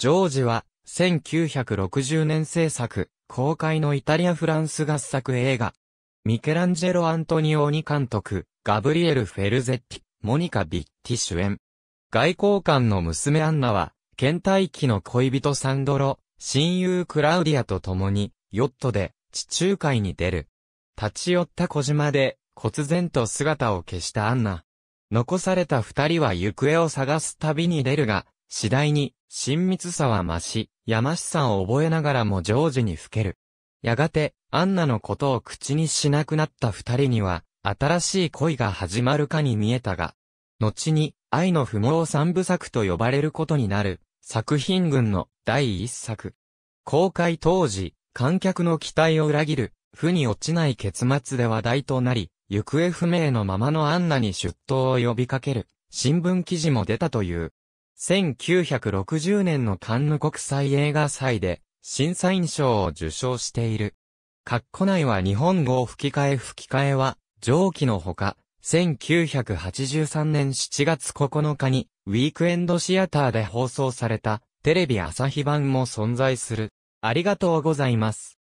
ジョージは、1960年制作、公開のイタリア・フランス合作映画。ミケランジェロ・アントニオニ監督、ガブリエル・フェルゼッティ、モニカ・ビッティ主演。外交官の娘アンナは、倦怠期の恋人サンドロ、親友クラウディアと共に、ヨットで、地中海に出る。立ち寄った小島で、忽然と姿を消したアンナ。残された二人は行方を探す旅に出るが、次第に、親密さは増し、やましさを覚えながらも常時に吹ける。やがて、アンナのことを口にしなくなった二人には、新しい恋が始まるかに見えたが、後に、愛の不毛三部作と呼ばれることになる、作品群の第一作。公開当時、観客の期待を裏切る、負に落ちない結末で話題となり、行方不明のままのアンナに出頭を呼びかける、新聞記事も出たという。1960年のカンヌ国際映画祭で審査員賞を受賞している。括弧内は日本語を吹き替え吹き替えは上記のほか、1983年7月9日にウィークエンドシアターで放送されたテレビ朝日版も存在する。ありがとうございます。